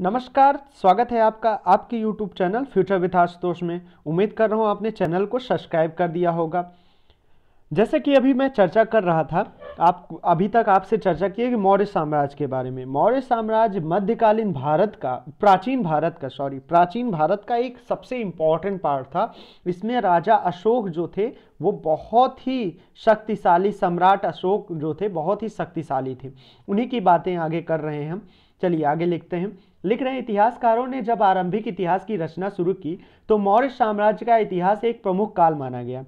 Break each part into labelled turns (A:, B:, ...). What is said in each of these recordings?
A: नमस्कार स्वागत है आपका आपके YouTube channel future with Ashutosh में उम्मीद कर रहा हूँ आपने चैनल को सब्सक्राइब कर दिया होगा जैसे कि अभी मैं चर्चा कर रहा था आप अभी तक आपसे चर्चा की है कि मौर्य साम्राज्य के बारे में मौर्य साम्राज्य मध्यकालीन भारत का प्राचीन भारत का सॉरी प्राचीन भारत का एक सबसे इम्पॉर्टेंट पार्ट था इसमें राजा अशोक जो थे वो बहुत ही शक्तिशाली सम्राट अशोक जो थे बहुत ही शक्तिशाली थे उन्हीं की बातें आगे कर रहे हैं हम चलिए आगे लिखते हैं लिख रहे इतिहासकारों ने जब आरंभिक इतिहास की रचना शुरू की तो मौर्य साम्राज्य का इतिहास एक प्रमुख काल माना गया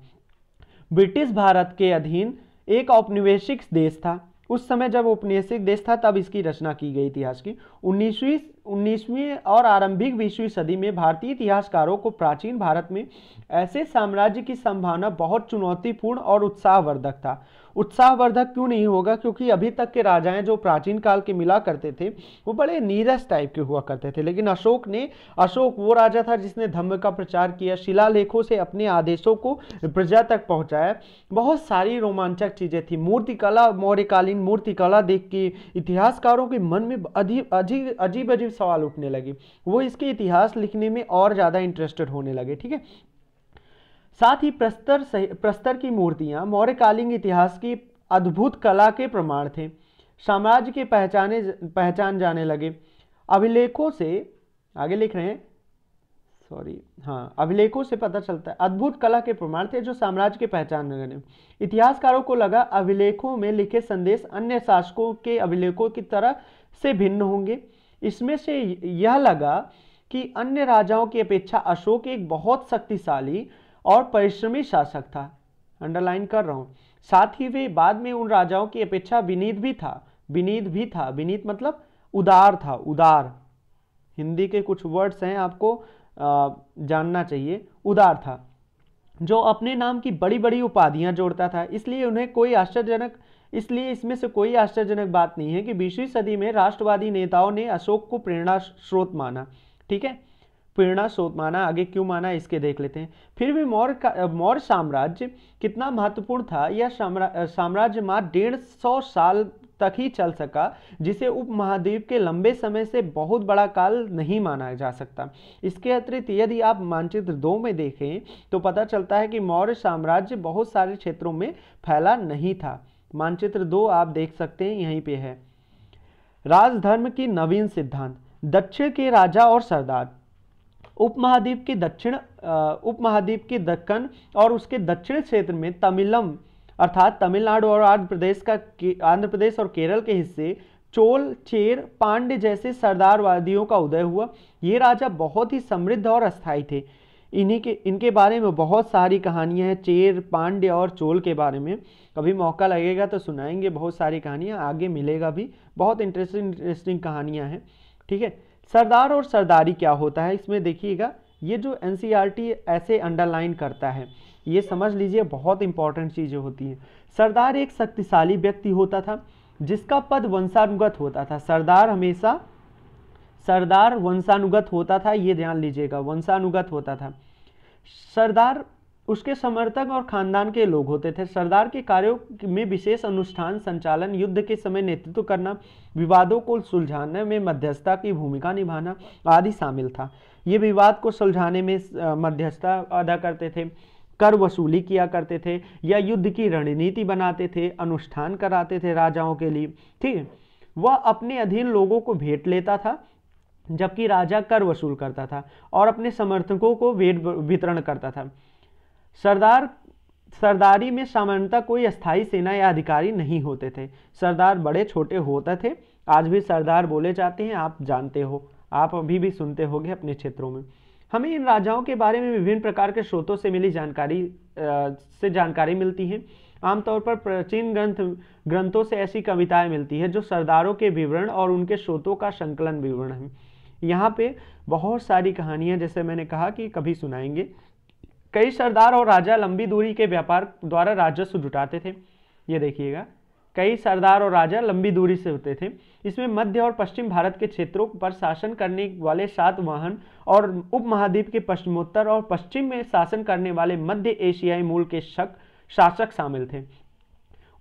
A: ब्रिटिश भारत के अधीन एक औपनिवेशिक देश था उस समय जब औपनिवेशिक देश था तब इसकी रचना की गई इतिहास की उन्नीसवीं उन्नीसवीं और आरंभिक बीसवीं सदी में भारतीय इतिहासकारों को प्राचीन भारत में ऐसे साम्राज्य की संभावना बहुत चुनौतीपूर्ण और उत्साहवर्धक था उत्साहवर्धक क्यों नहीं होगा क्योंकि अभी तक के राजाएं जो प्राचीन काल के मिला करते थे वो बड़े नीरस टाइप के हुआ करते थे लेकिन अशोक ने अशोक वो राजा था जिसने धम्म का प्रचार किया शिलालेखों से अपने आदेशों को प्रजा तक पहुंचाया बहुत सारी रोमांचक चीज़ें थी मूर्तिकला मौर्यकालीन मूर्तिकला देख के इतिहासकारों के मन में अधिक अजीब अजीब अजीब सवाल उठने लगे वो इसके इतिहास लिखने में और ज़्यादा इंटरेस्टेड होने लगे ठीक है साथ ही प्रस्तर प्रस्तर की मूर्तियाँ मौर्यकालीन इतिहास की अद्भुत कला के प्रमाण थे साम्राज्य के पहचाने पहचान जाने लगे अभिलेखों से आगे लिख रहे हैं सॉरी हाँ अभिलेखों से पता चलता है अद्भुत कला के प्रमाण थे जो साम्राज्य के पहचान गए इतिहासकारों को लगा अभिलेखों में लिखे संदेश अन्य शासकों के अभिलेखों की तरह से भिन्न होंगे इसमें से यह लगा कि अन्य राजाओं की अपेक्षा अशोक एक बहुत शक्तिशाली और परिश्रमी शासक था अंडरलाइन कर रहा हूँ साथ ही वे बाद में उन राजाओं की अपेक्षा विनीत भी था विनीत भी था विनीत मतलब उदार था उदार हिंदी के कुछ वर्ड्स हैं आपको जानना चाहिए उदार था जो अपने नाम की बड़ी बड़ी उपाधियां जोड़ता था इसलिए उन्हें कोई आश्चर्यजनक इसलिए इसमें से कोई आश्चर्यजनक बात नहीं है कि बीसवीं सदी में राष्ट्रवादी नेताओं ने अशोक को प्रेरणा स्रोत माना ठीक है प्रेरणा स्रोत माना आगे क्यों माना इसके देख लेते हैं फिर भी मौर्य का मौर्य साम्राज्य कितना महत्वपूर्ण था यह साम्रा, साम्राज्य मात्र डेढ़ सौ साल तक ही चल सका जिसे उपमहाद्वीप के लंबे समय से बहुत बड़ा काल नहीं माना जा सकता इसके अतिरिक्त यदि आप मानचित्र दो में देखें तो पता चलता है कि मौर्य साम्राज्य बहुत सारे क्षेत्रों में फैला नहीं था मानचित्र दो आप देख सकते हैं यहीं पे है राजधर्म की नवीन सिद्धांत दक्षिण के राजा और सरदार उपमहाद्वीप के दक्षिण उपमहाद्वीप के दक्कन और उसके दक्षिण क्षेत्र में तमिलम अर्थात तमिलनाडु और आंध्र प्रदेश का आंध्र प्रदेश और केरल के हिस्से चोल चेर पांड्य जैसे सरदारवादियों का उदय हुआ ये राजा बहुत ही समृद्ध और अस्थायी थे इन्हीं के इनके बारे में बहुत सारी कहानियाँ हैं चेर पांडे और चोल के बारे में कभी मौका लगेगा तो सुनाएंगे बहुत सारी कहानियाँ आगे मिलेगा भी बहुत इंटरेस्टिंग इंटरेस्टिंग कहानियाँ हैं ठीक है सरदार और सरदारी क्या होता है इसमें देखिएगा ये जो एन e ऐसे अंडरलाइन करता है ये समझ लीजिए बहुत इंपॉर्टेंट चीज़ें होती हैं सरदार एक शक्तिशाली व्यक्ति होता था जिसका पद वंशानुगत होता था सरदार हमेशा सरदार वंशानुगत होता था ये ध्यान लीजिएगा वंशानुगत होता था सरदार उसके समर्थक और खानदान के लोग होते थे सरदार के कार्यों में विशेष अनुष्ठान संचालन युद्ध के समय नेतृत्व करना विवादों को सुलझाने में मध्यस्थता की भूमिका निभाना आदि शामिल था ये विवाद को सुलझाने में मध्यस्थता अदा करते थे कर वसूली किया करते थे या युद्ध की रणनीति बनाते थे अनुष्ठान कराते थे राजाओं के लिए ठीक है वह अपने अधीन लोगों को भेंट लेता था जबकि राजा कर वसूल करता था और अपने समर्थकों को वेद वितरण करता था सरदार सरदारी में सामान्यतः कोई स्थायी सेना या अधिकारी नहीं होते थे सरदार बड़े छोटे होते थे आज भी सरदार बोले जाते हैं आप जानते हो आप अभी भी सुनते होंगे अपने क्षेत्रों में हमें इन राजाओं के बारे में विभिन्न प्रकार के स्रोतों से मिली जानकारी से जानकारी मिलती है आमतौर पर प्राचीन ग्रंथ ग्रंथों से ऐसी कविताएं मिलती है जो सरदारों के विवरण और उनके स्रोतों का संकलन विवरण है यहाँ पे बहुत सारी कहानियाँ जैसे मैंने कहा कि कभी सुनाएंगे कई सरदार और राजा लंबी दूरी के व्यापार द्वारा राजस्व जुटाते थे ये देखिएगा कई सरदार और राजा लंबी दूरी से होते थे इसमें मध्य और पश्चिम भारत के क्षेत्रों पर शासन करने वाले सात वाहन और उपमहाद्वीप के पश्चिमोत्तर और पश्चिम में शासन करने वाले मध्य एशियाई मूल के शक शासक शामिल थे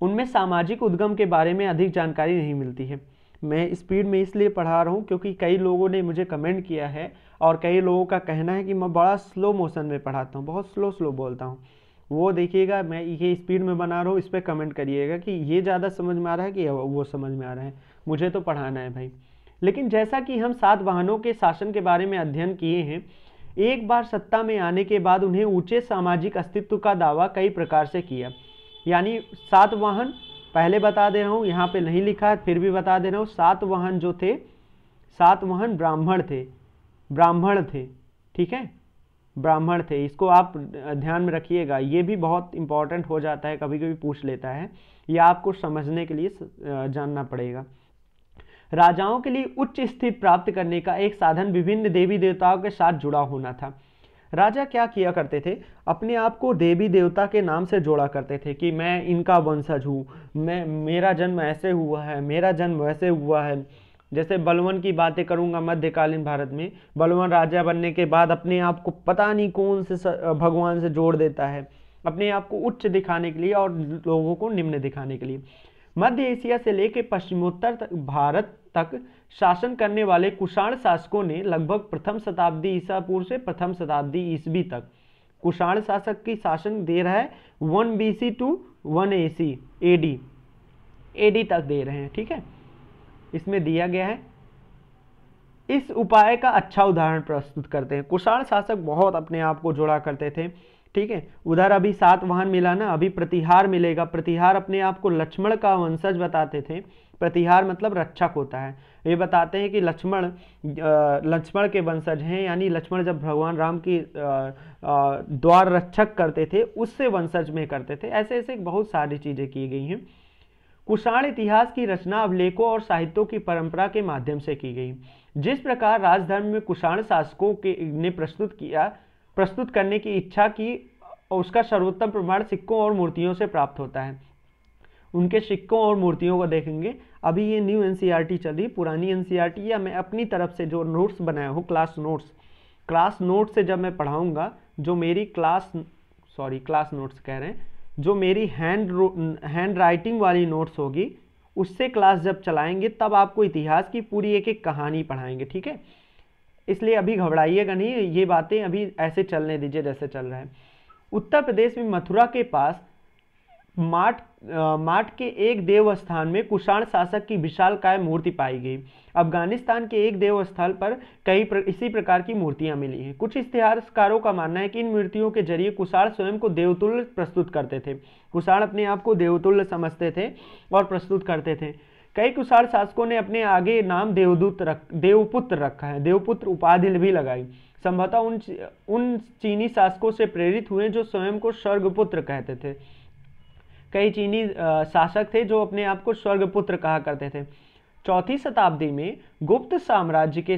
A: उनमें सामाजिक उद्गम के बारे में अधिक जानकारी नहीं मिलती है मैं स्पीड में इसलिए पढ़ा रहा हूँ क्योंकि कई लोगों ने मुझे कमेंट किया है और कई लोगों का कहना है कि मैं बड़ा स्लो मोशन में पढ़ाता हूँ बहुत स्लो स्लो बोलता हूँ वो देखिएगा मैं ये स्पीड में बना रहा हूँ इस पर कमेंट करिएगा कि ये ज़्यादा समझ में आ रहा है कि वो समझ में आ रहा है मुझे तो पढ़ाना है भाई लेकिन जैसा कि हम सात वाहनों के शासन के बारे में अध्ययन किए हैं एक बार सत्ता में आने के बाद उन्हें ऊंचे सामाजिक अस्तित्व का दावा कई प्रकार से किया यानी सात वाहन पहले बता दे रहा हूँ यहाँ पे नहीं लिखा है फिर भी बता दे रहा हूँ सात वाहन जो थे सात वाहन ब्राह्मण थे ब्राह्मण थे ठीक है ब्राह्मण थे इसको आप ध्यान में रखिएगा ये भी बहुत इंपॉर्टेंट हो जाता है कभी कभी पूछ लेता है ये आपको समझने के लिए जानना पड़ेगा राजाओं के लिए उच्च स्थिति प्राप्त करने का एक साधन विभिन्न देवी देवताओं के साथ जुड़ा होना था राजा क्या किया करते थे अपने आप को देवी देवता के नाम से जोड़ा करते थे कि मैं इनका वंशज हूँ मैं मेरा जन्म ऐसे हुआ है मेरा जन्म वैसे हुआ है जैसे बलवन की बातें करूँगा मध्यकालीन भारत में बलवन राजा बनने के बाद अपने आप को पता नहीं कौन से भगवान से जोड़ देता है अपने आप को उच्च दिखाने के लिए और लोगों को निम्न दिखाने के लिए मध्य एशिया से लेकर पश्चिमोत्तर तक भारत तक शासन करने वाले कुषाण शासकों ने लगभग प्रथम शताब्दी ईसा पूर्व से प्रथम शताब्दी ईस्वी तक कुषाण शासक की शासन दे रहा है one B C to one A C A D A D तक दे रहे हैं ठीक है इसमें दिया गया है इस उपाय का अच्छा उदाहरण प्रस्तुत करते हैं कुषाण शासक बहुत अपने आप को जोड़ा करते थे ठीक है उधर अभी सात वाहन मिला ना अभी प्रतिहार मिलेगा प्रतिहार अपने आप को लक्ष्मण का वंशज बताते थे प्रतिहार मतलब रक्षक होता है ये बताते हैं कि लक्ष्मण लक्ष्मण के वंशज हैं यानी लक्ष्मण जब भगवान राम की द्वार रक्षक करते थे उससे वंशज में करते थे ऐसे ऐसे बहुत सारी चीज़ें की गई हैं कुषाण इतिहास की रचना अभिलेखों और साहित्यों की परंपरा के माध्यम से की गई जिस प्रकार राजधर्म में कुषाण शासकों के ने प्रस्तुत किया प्रस्तुत करने की इच्छा की उसका सर्वोत्तम प्रमाण सिक्कों और मूर्तियों से प्राप्त होता है उनके सिक्कों और मूर्तियों को देखेंगे अभी ये न्यू एन चली पुरानी एन e या मैं अपनी तरफ से जो नोट्स बनाया हूँ क्लास नोट्स क्लास नोट्स से जब मैं पढ़ाऊँगा जो मेरी क्लास सॉरी क्लास नोट्स कह रहे हैं जो मेरी हैंड हैंड राइटिंग वाली नोट्स होगी उससे क्लास जब चलाएंगे तब आपको इतिहास की पूरी एक एक कहानी पढ़ाएंगे ठीक है इसलिए अभी घबराइएगा नहीं ये बातें अभी ऐसे चलने दीजिए जैसे चल रहे हैं उत्तर प्रदेश में मथुरा के पास माठ माट के एक देवस्थान में कुषाण शासक की विशाल काय मूर्ति पाई गई अफगानिस्तान के एक देवस्थल पर कई प्र, इसी प्रकार की मूर्तियां मिली हैं कुछ इतिहासकारों का मानना है कि इन मूर्तियों के जरिए कुषाण स्वयं को देवतुल्य प्रस्तुत करते थे कुषाण अपने आप को देवतुल्य समझते थे और प्रस्तुत करते थे कई कुशाल शासकों ने अपने आगे नाम देवदूत रख देवपुत्र रखा है देवपुत्र उपाधि भी लगाई संभवतः उन उन चीनी शासकों से प्रेरित हुए जो स्वयं को स्वर्गपुत्र कहते थे कई चीनी शासक थे जो अपने आप को स्वर्गपुत्र कहा करते थे चौथी शताब्दी में गुप्त साम्राज्य के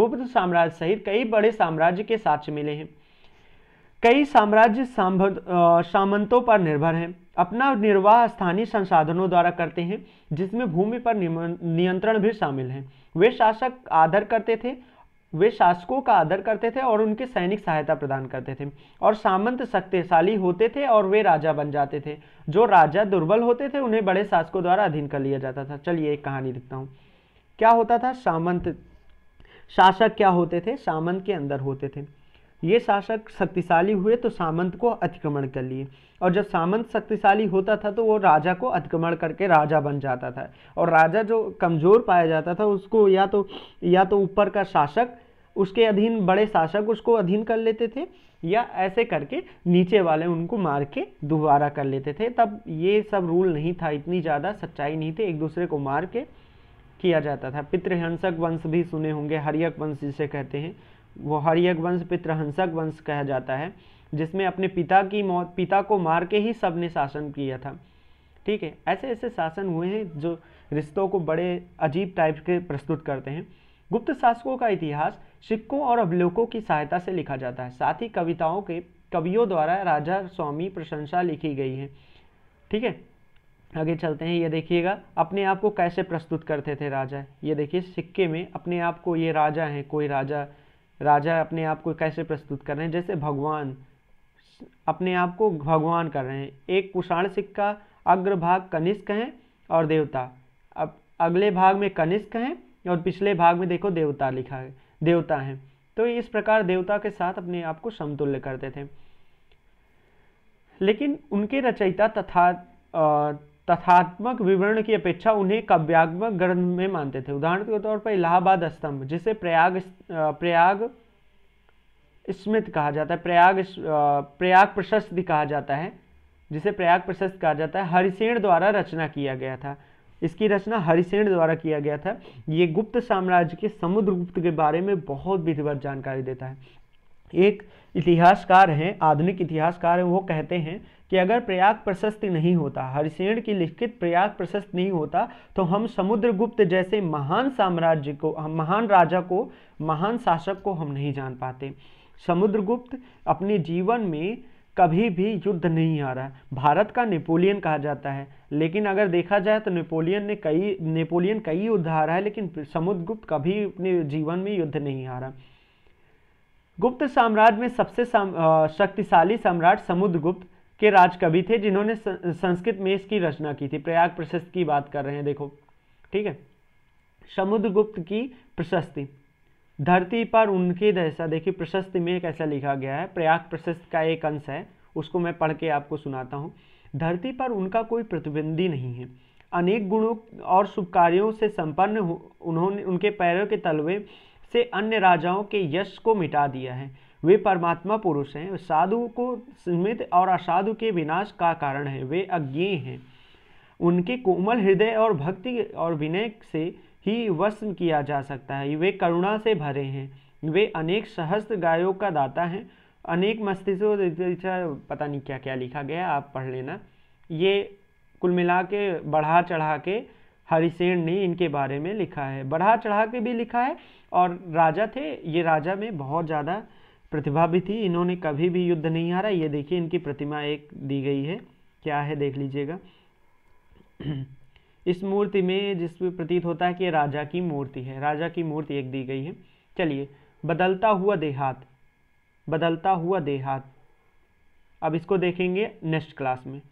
A: गुप्त साम्राज्य सहित कई बड़े साम्राज्य के साक्ष्य मिले हैं कई साम्राज्य सामंतों पर निर्भर हैं अपना निर्वाह स्थानीय संसाधनों द्वारा करते हैं जिसमें भूमि पर नियंत्रण भी शामिल है वे शासक आदर करते थे वे शासकों का आदर करते थे और उनके सैनिक सहायता प्रदान करते थे और सामंत शक्तिशाली होते थे और वे राजा बन जाते थे जो राजा दुर्बल होते थे उन्हें बड़े शासकों द्वारा अधीन कर लिया जाता था चलिए एक कहानी लिखता हूँ क्या होता था सामंत शासक क्या होते थे सामंत के अंदर होते थे ये शासक शक्तिशाली हुए तो सामंत को अतिक्रमण कर लिए और जब सामंत शक्तिशाली होता था तो वो राजा को अतिक्रमण करके राजा बन जाता था और राजा जो कमज़ोर पाया जाता था उसको या तो या तो ऊपर का शासक उसके अधीन बड़े शासक उसको अधीन कर लेते थे या ऐसे करके नीचे वाले उनको मार के दोबारा कर लेते थे तब ये सब रूल नहीं था इतनी ज़्यादा सच्चाई नहीं थी एक दूसरे को मार के किया जाता था पितृहंसक वंश भी सुने होंगे हरियक वंश जिसे कहते हैं वो हरियक वंश पितृहंसक वंश कहा जाता है जिसमें अपने पिता की मौत पिता को मार के ही सब ने शासन किया था ठीक है ऐसे ऐसे शासन हुए हैं जो रिश्तों को बड़े अजीब टाइप के प्रस्तुत करते हैं गुप्त शासकों का इतिहास सिक्कों और अवलोकों की सहायता से लिखा जाता है साथ ही कविताओं के कवियों द्वारा राजा स्वामी प्रशंसा लिखी गई है ठीक है आगे चलते हैं ये देखिएगा अपने आप को कैसे प्रस्तुत करते थे राजा ये देखिए सिक्के में अपने आप को ये राजा हैं कोई राजा राजा अपने आप को कैसे प्रस्तुत कर रहे हैं जैसे भगवान अपने आप को भगवान कर रहे हैं एक कुषाण सिक्का अग्रभाग कनिष्क है और देवता अब अगले भाग में कनिष्क हैं और पिछले भाग में देखो देवता लिखा है देवता हैं तो इस प्रकार देवता के साथ अपने आप को समतुल्य करते थे लेकिन उनके रचयिता तथा तथात्मक विवरण की अपेक्षा उन्हें काव्यात्मक ग्रंथ में मानते थे उदाहरण के तौर पर इलाहाबाद स्तंभ जिसे प्रयाग प्रयाग स्मित कहा जाता है प्रयाग प्रयाग प्रशस्ति कहा जाता है जिसे प्रयाग प्रशस्त कहा जाता है हरिसेण द्वारा रचना किया गया था इसकी रचना हरिसेण द्वारा किया गया था ये गुप्त साम्राज्य के समुद्रगुप्त के बारे में बहुत विधिवत जानकारी देता है एक इतिहासकार हैं आधुनिक इतिहासकार हैं वो कहते हैं कि अगर प्रयाग प्रशस्त नहीं होता हरिशेण की लिखित प्रयाग प्रशस्त नहीं होता तो हम समुद्रगुप्त जैसे महान साम्राज्य को महान राजा को महान शासक को हम नहीं जान पाते समुद्रगुप्त अपने जीवन में कभी भी युद्ध नहीं आ रहा भारत का नेपोलियन कहा जाता है लेकिन अगर देखा जाए तो नेपोलियन ने कई नेपोलियन कई युद्ध आ रहा है लेकिन समुद्रगुप्त कभी अपने जीवन में युद्ध नहीं आ रहा गुप्त साम्राज्य में सबसे साम, शक्तिशाली सम्राट समुद्रगुप्त के राजकवि थे जिन्होंने संस्कृत में इसकी रचना की थी प्रयाग प्रशस्त की बात कर रहे हैं देखो ठीक है समुद्रगुप्त की प्रशस्ति धरती पर उनके जैसा देखिए प्रशस्ति में कैसा लिखा गया है प्रयाग प्रशस्त का एक अंश है उसको मैं पढ़ के आपको सुनाता हूँ धरती पर उनका कोई प्रतिबंधी नहीं है अनेक गुणों और शुभ कार्यों से संपन्न उन्होंने उनके पैरों के तलवे से अन्य राजाओं के यश को मिटा दिया है वे परमात्मा पुरुष हैं साधु को स्मित और असाधु के विनाश का कारण है वे अज्ञे हैं उनके कोमल हृदय और भक्ति और विनय से ही वस्म किया जा सकता है वे करुणा से भरे हैं वे अनेक सहस्त्र गायों का दाता हैं अनेक मस्तिष्कों पता नहीं क्या क्या लिखा गया आप पढ़ लेना ये कुल मिला के बढ़ा चढ़ा के हरिसेन ने इनके बारे में लिखा है बढ़ा चढ़ा के भी लिखा है और राजा थे ये राजा में बहुत ज़्यादा प्रतिभा भी थी इन्होंने कभी भी युद्ध नहीं हारा ये देखिए इनकी प्रतिमा एक दी गई है क्या है देख लीजिएगा इस मूर्ति में जिस प्रतीत होता है कि राजा की मूर्ति है राजा की मूर्ति एक दी गई है चलिए बदलता हुआ देहात बदलता हुआ देहात अब इसको देखेंगे नेक्स्ट क्लास में